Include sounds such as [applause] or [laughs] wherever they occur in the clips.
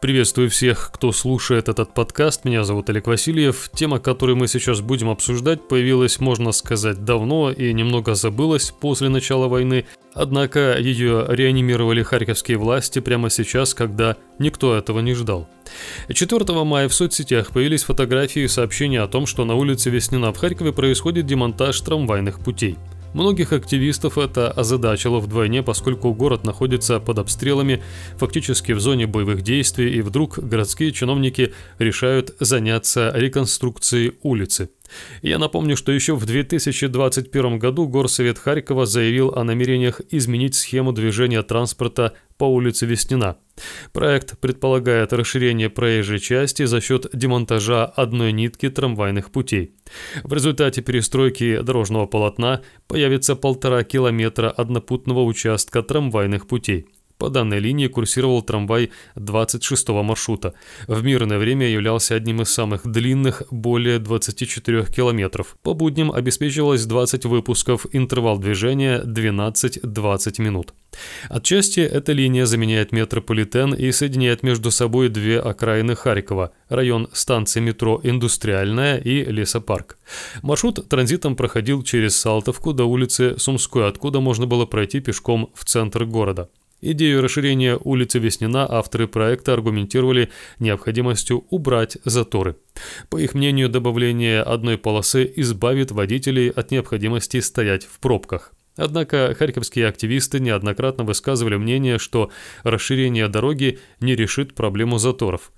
Приветствую всех, кто слушает этот подкаст. Меня зовут Олег Васильев. Тема, которую мы сейчас будем обсуждать, появилась, можно сказать, давно и немного забылась после начала войны. Однако ее реанимировали харьковские власти прямо сейчас, когда никто этого не ждал. 4 мая в соцсетях появились фотографии и сообщения о том, что на улице Веснина в Харькове происходит демонтаж трамвайных путей – Многих активистов это озадачило вдвойне, поскольку город находится под обстрелами, фактически в зоне боевых действий, и вдруг городские чиновники решают заняться реконструкцией улицы. Я напомню, что еще в 2021 году Горсовет Харькова заявил о намерениях изменить схему движения транспорта по улице Веснина. Проект предполагает расширение проезжей части за счет демонтажа одной нитки трамвайных путей. В результате перестройки дорожного полотна появится полтора километра однопутного участка трамвайных путей – по данной линии курсировал трамвай 26-го маршрута. В мирное время являлся одним из самых длинных, более 24 километров. По будням обеспечивалось 20 выпусков, интервал движения 12-20 минут. Отчасти эта линия заменяет метрополитен и соединяет между собой две окраины Харькова – район станции метро «Индустриальная» и «Лесопарк». Маршрут транзитом проходил через Салтовку до улицы Сумской, откуда можно было пройти пешком в центр города. Идею расширения улицы Веснина авторы проекта аргументировали необходимостью убрать заторы. По их мнению, добавление одной полосы избавит водителей от необходимости стоять в пробках. Однако харьковские активисты неоднократно высказывали мнение, что расширение дороги не решит проблему заторов.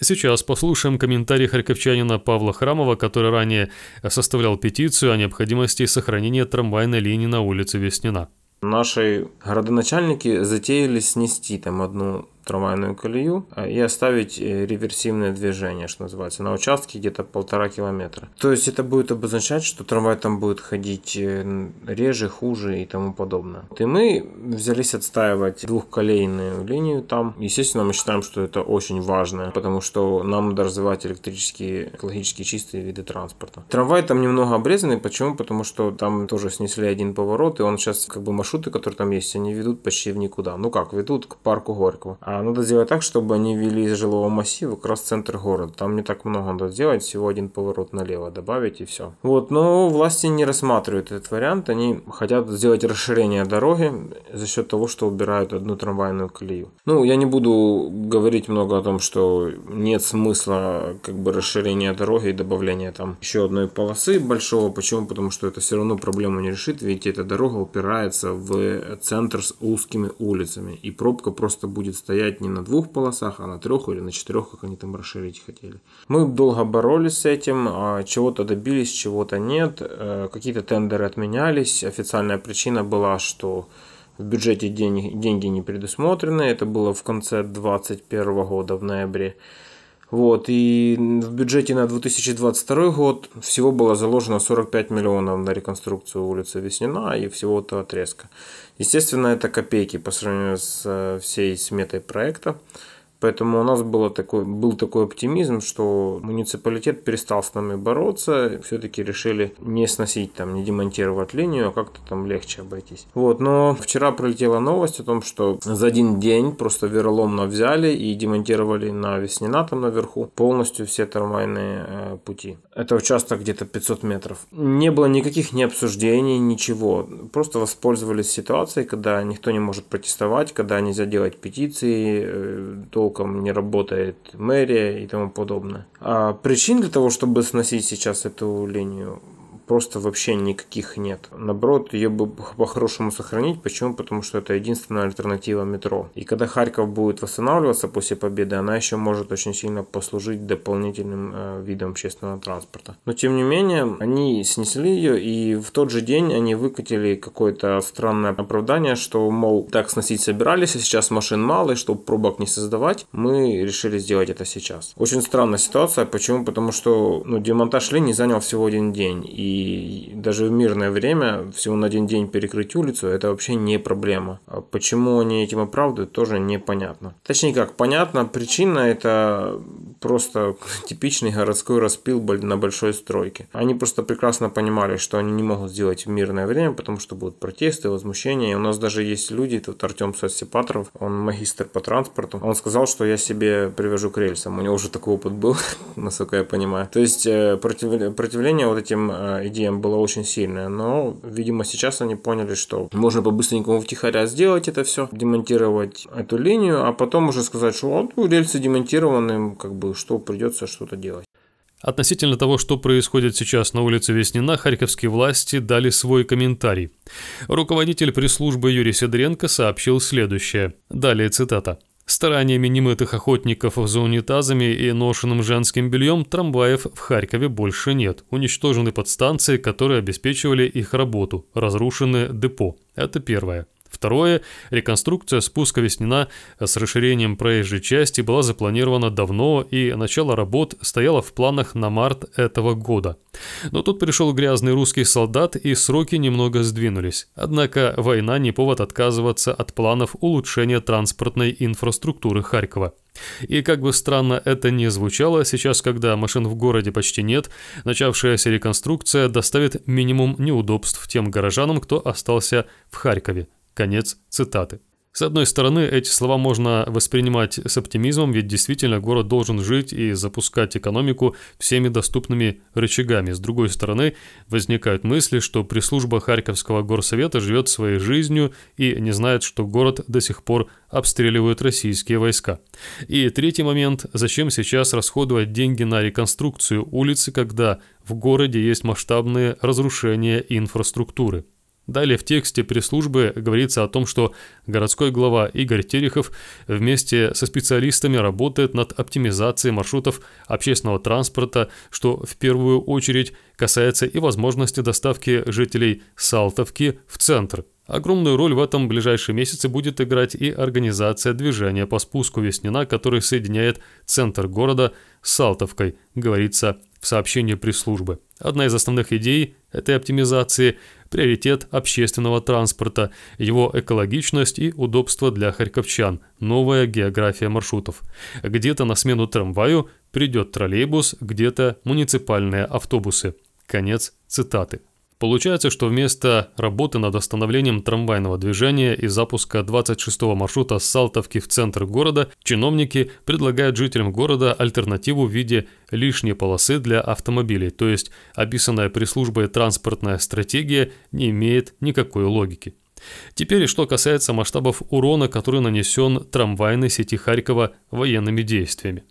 Сейчас послушаем комментарий харьковчанина Павла Храмова, который ранее составлял петицию о необходимости сохранения трамвайной линии на улице Веснина наши городоначальники затеяли снести там одну трамвайную колею а, и оставить э, реверсивное движение, что называется, на участке где-то полтора километра. То есть это будет обозначать, что трамвай там будет ходить э, реже, хуже и тому подобное. И мы взялись отстаивать двухколейную линию там. Естественно, мы считаем, что это очень важно, потому что нам надо развивать электрические, экологически чистые виды транспорта. Трамвай там немного обрезанный. Почему? Потому что там тоже снесли один поворот, и он сейчас, как бы маршруты, которые там есть, они ведут почти в никуда. Ну как, ведут к парку Горького. А а, надо сделать так, чтобы они вели из жилого массива как раз центр города. Там не так много надо сделать, всего один поворот налево добавить и все. Вот, но власти не рассматривают этот вариант. Они хотят сделать расширение дороги за счет того, что убирают одну трамвайную колею. Ну, я не буду говорить много о том, что нет смысла как бы расширения дороги и добавления там еще одной полосы большого. Почему? Потому что это все равно проблему не решит, ведь эта дорога упирается в центр с узкими улицами. И пробка просто будет стоять стоять не на двух полосах, а на трех или на четырех, как они там расширить хотели. Мы долго боролись с этим, а чего-то добились, чего-то нет, э, какие-то тендеры отменялись. Официальная причина была, что в бюджете денег, деньги не предусмотрены. Это было в конце 2021 года, в ноябре. Вот, и в бюджете на 2022 год всего было заложено 45 миллионов на реконструкцию улицы Веснина и всего этого отрезка. Естественно, это копейки по сравнению с э, всей сметой проекта. Поэтому у нас было такой, был такой оптимизм, что муниципалитет перестал с нами бороться, все-таки решили не сносить, там, не демонтировать линию, а как-то там легче обойтись. Вот, но вчера пролетела новость о том, что за один день просто вероломно взяли и демонтировали на Веснина там наверху полностью все термальные э, пути. Это участок где-то 500 метров. Не было никаких ни обсуждений, ничего. Просто воспользовались ситуацией, когда никто не может протестовать, когда нельзя делать петиции, э, то толком не работает мэрия и тому подобное. А причин для того, чтобы сносить сейчас эту линию, просто вообще никаких нет. Наоборот, ее бы по-хорошему сохранить. Почему? Потому что это единственная альтернатива метро. И когда Харьков будет восстанавливаться после победы, она еще может очень сильно послужить дополнительным э, видом общественного транспорта. Но тем не менее, они снесли ее, и в тот же день они выкатили какое-то странное оправдание, что, мол, так сносить собирались, а сейчас машин мало, и чтобы пробок не создавать, мы решили сделать это сейчас. Очень странная ситуация. Почему? Потому что ну, демонтаж линий занял всего один день, и и даже в мирное время всего на один день перекрыть улицу – это вообще не проблема. А почему они этим оправдывают, тоже непонятно. Точнее как, понятно, причина – это просто типичный городской распил на большой стройке. Они просто прекрасно понимали, что они не могут сделать в мирное время, потому что будут протесты, возмущения. И у нас даже есть люди, тут Артем Сосипатров, он магистр по транспорту. Он сказал, что я себе привяжу к рельсам. У него уже такой опыт был, [laughs] насколько я понимаю. То есть э, против, противление вот этим э, идеям было очень сильное, но, видимо, сейчас они поняли, что можно по-быстренькому втихаря сделать это все, демонтировать эту линию, а потом уже сказать, что вот, рельсы демонтированы, как бы бы что придется что-то делать. Относительно того, что происходит сейчас на улице Веснина, харьковские власти дали свой комментарий. Руководитель пресс-службы Юрий Сидренко сообщил следующее. Далее цитата. Стараниями немытых охотников за унитазами и ношенным женским бельем трамваев в Харькове больше нет. Уничтожены подстанции, которые обеспечивали их работу. Разрушены депо. Это первое. Второе. Реконструкция спуска Веснина с расширением проезжей части была запланирована давно, и начало работ стояло в планах на март этого года. Но тут пришел грязный русский солдат, и сроки немного сдвинулись. Однако война не повод отказываться от планов улучшения транспортной инфраструктуры Харькова. И как бы странно это ни звучало, сейчас, когда машин в городе почти нет, начавшаяся реконструкция доставит минимум неудобств тем горожанам, кто остался в Харькове. Конец цитаты. С одной стороны, эти слова можно воспринимать с оптимизмом, ведь действительно город должен жить и запускать экономику всеми доступными рычагами. С другой стороны, возникают мысли, что пресс-служба Харьковского горсовета живет своей жизнью и не знает, что город до сих пор обстреливают российские войска. И третий момент. Зачем сейчас расходовать деньги на реконструкцию улицы, когда в городе есть масштабные разрушения инфраструктуры? Далее в тексте пресс-службы говорится о том, что городской глава Игорь Терехов вместе со специалистами работает над оптимизацией маршрутов общественного транспорта, что в первую очередь касается и возможности доставки жителей Салтовки в центр. Огромную роль в этом ближайшие месяцы будет играть и организация движения по спуску Веснина, который соединяет центр города с Салтовкой, говорится в сообщении пресс-службы. Одна из основных идей этой оптимизации – приоритет общественного транспорта, его экологичность и удобство для харьковчан, новая география маршрутов. Где-то на смену трамваю придет троллейбус, где-то муниципальные автобусы. Конец цитаты. Получается, что вместо работы над остановлением трамвайного движения и запуска 26-го маршрута с Салтовки в центр города, чиновники предлагают жителям города альтернативу в виде лишней полосы для автомобилей, то есть описанная пресс-службой транспортная стратегия не имеет никакой логики. Теперь, что касается масштабов урона, который нанесен трамвайной сети Харькова военными действиями.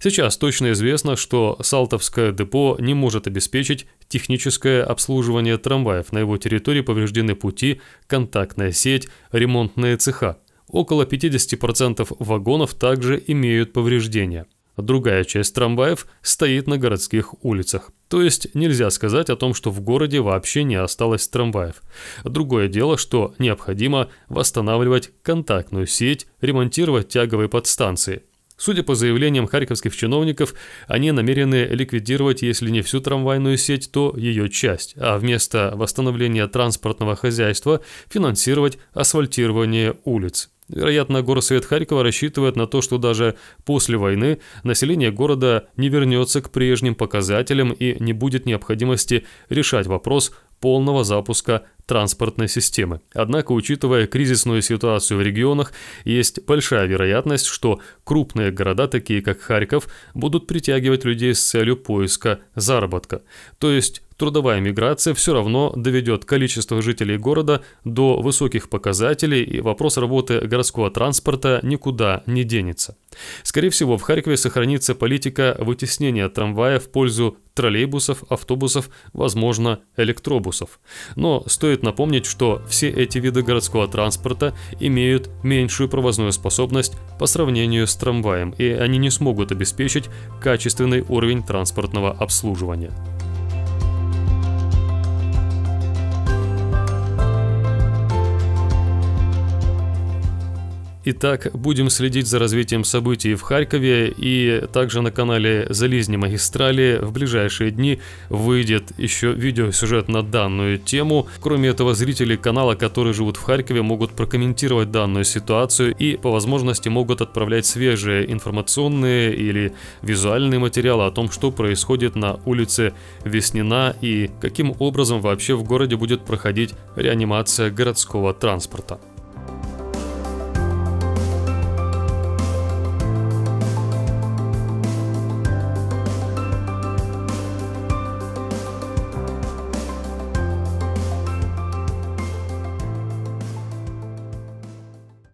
Сейчас точно известно, что Салтовское депо не может обеспечить техническое обслуживание трамваев. На его территории повреждены пути, контактная сеть, ремонтные цеха. Около 50% вагонов также имеют повреждения – а другая часть трамваев стоит на городских улицах. То есть нельзя сказать о том, что в городе вообще не осталось трамваев. Другое дело, что необходимо восстанавливать контактную сеть, ремонтировать тяговые подстанции. Судя по заявлениям харьковских чиновников, они намерены ликвидировать, если не всю трамвайную сеть, то ее часть, а вместо восстановления транспортного хозяйства финансировать асфальтирование улиц. Вероятно, горсовет Харькова рассчитывает на то, что даже после войны население города не вернется к прежним показателям и не будет необходимости решать вопрос полного запуска транспортной системы. Однако, учитывая кризисную ситуацию в регионах, есть большая вероятность, что крупные города, такие как Харьков, будут притягивать людей с целью поиска заработка. То есть трудовая миграция все равно доведет количество жителей города до высоких показателей, и вопрос работы городского транспорта никуда не денется. Скорее всего, в Харькове сохранится политика вытеснения трамвая в пользу троллейбусов, автобусов, возможно, электробусов. Но стоит Стоит напомнить, что все эти виды городского транспорта имеют меньшую провозную способность по сравнению с трамваем, и они не смогут обеспечить качественный уровень транспортного обслуживания. Итак, будем следить за развитием событий в Харькове и также на канале «Залезни магистрали» в ближайшие дни выйдет еще видеосюжет на данную тему. Кроме этого, зрители канала, которые живут в Харькове, могут прокомментировать данную ситуацию и по возможности могут отправлять свежие информационные или визуальные материалы о том, что происходит на улице Веснина и каким образом вообще в городе будет проходить реанимация городского транспорта.